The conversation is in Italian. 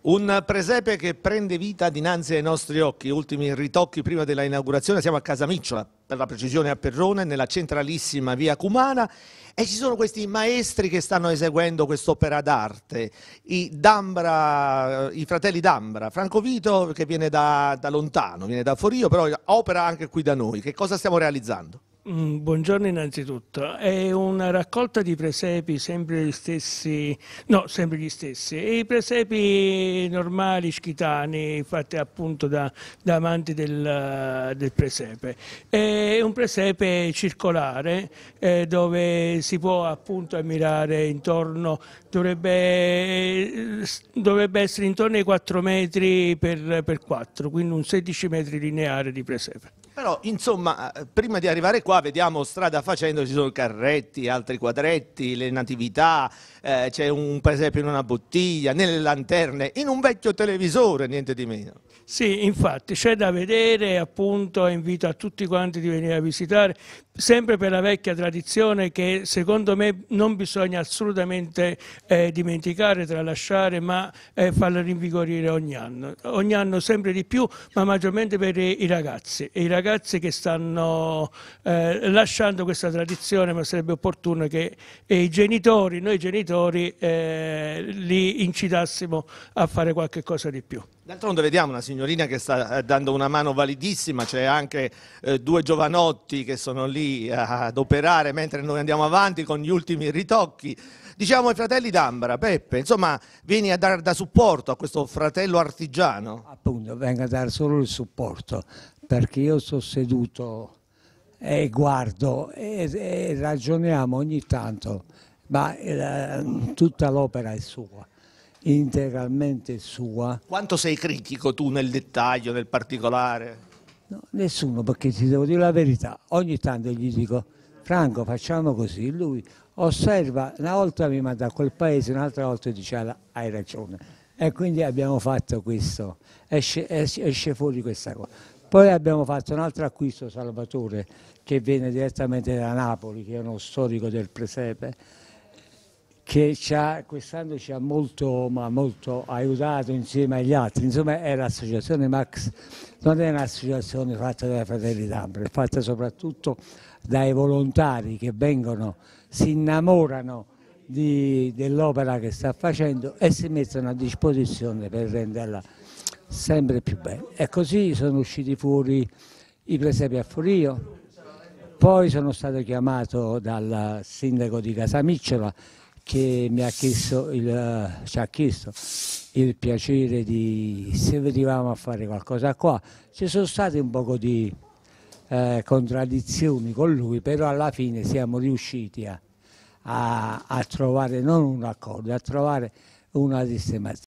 Un presepe che prende vita dinanzi ai nostri occhi, ultimi ritocchi prima della inaugurazione, siamo a Casa Micciola, per la precisione a Perrone, nella centralissima via Cumana e ci sono questi maestri che stanno eseguendo quest'opera d'arte, i, i, fratelli D'Ambra, Franco Vito che viene da, da lontano, viene da Forio, però opera anche qui da noi. Che cosa stiamo realizzando? Mm, buongiorno innanzitutto, è una raccolta di presepi sempre gli stessi, no, sempre gli stessi, i presepi normali schitani fatti appunto da, da amanti del, del, presepe. È un presepe circolare eh, dove si può appunto ammirare intorno, dovrebbe, dovrebbe essere intorno ai 4 metri per, per 4, quindi un 16 metri lineare di presepe. Però, insomma, eh, prima di arrivare qua, vediamo strada facendo, ci sono carretti, altri quadretti, le natività, eh, c'è un presepe in una bottiglia, nelle lanterne, in un vecchio televisore, niente di meno. Sì, infatti, c'è da vedere, appunto, invito a tutti quanti di venire a visitare, sempre per la vecchia tradizione che secondo me non bisogna assolutamente eh, dimenticare, tralasciare, ma eh, farla rinvigorire ogni anno. Ogni anno sempre di più, ma maggiormente per i ragazzi. I ragazzi ragazzi che stanno eh, lasciando questa tradizione, ma sarebbe opportuno che i genitori, noi genitori, eh, li incitassimo a fare qualche cosa di più. D'altronde vediamo una signorina che sta eh, dando una mano validissima, c'è anche eh, due giovanotti che sono lì ad operare mentre noi andiamo avanti con gli ultimi ritocchi. Diciamo ai fratelli d'Ambra, Peppe, insomma vieni a dare da supporto a questo fratello artigiano. Appunto, vengo a dare solo il supporto, perché io sono seduto e guardo e, e ragioniamo ogni tanto, ma eh, tutta l'opera è sua integralmente sua. Quanto sei critico tu nel dettaglio, nel particolare? No, nessuno, perché ti devo dire la verità. Ogni tanto gli dico, Franco, facciamo così. Lui osserva, una volta mi manda a quel paese, un'altra volta dice, ah, hai ragione. E quindi abbiamo fatto questo, esce, esce, esce fuori questa cosa. Poi abbiamo fatto un altro acquisto, Salvatore, che viene direttamente da Napoli, che è uno storico del presepe, che quest'anno ci ha molto, molto, aiutato insieme agli altri. Insomma, è l'associazione Max, non è un'associazione fatta dai fratelli d'Ambra, è fatta soprattutto dai volontari che vengono, si innamorano dell'opera che sta facendo e si mettono a disposizione per renderla sempre più bello. E così sono usciti fuori i presepi a Forio, poi sono stato chiamato dal sindaco di Casamicciola che mi ha chiesto il, ci ha chiesto il piacere di se venivamo a fare qualcosa qua. Ci sono state un po' di eh, contraddizioni con lui, però alla fine siamo riusciti a, a, a trovare non un accordo, a trovare una sistemazione.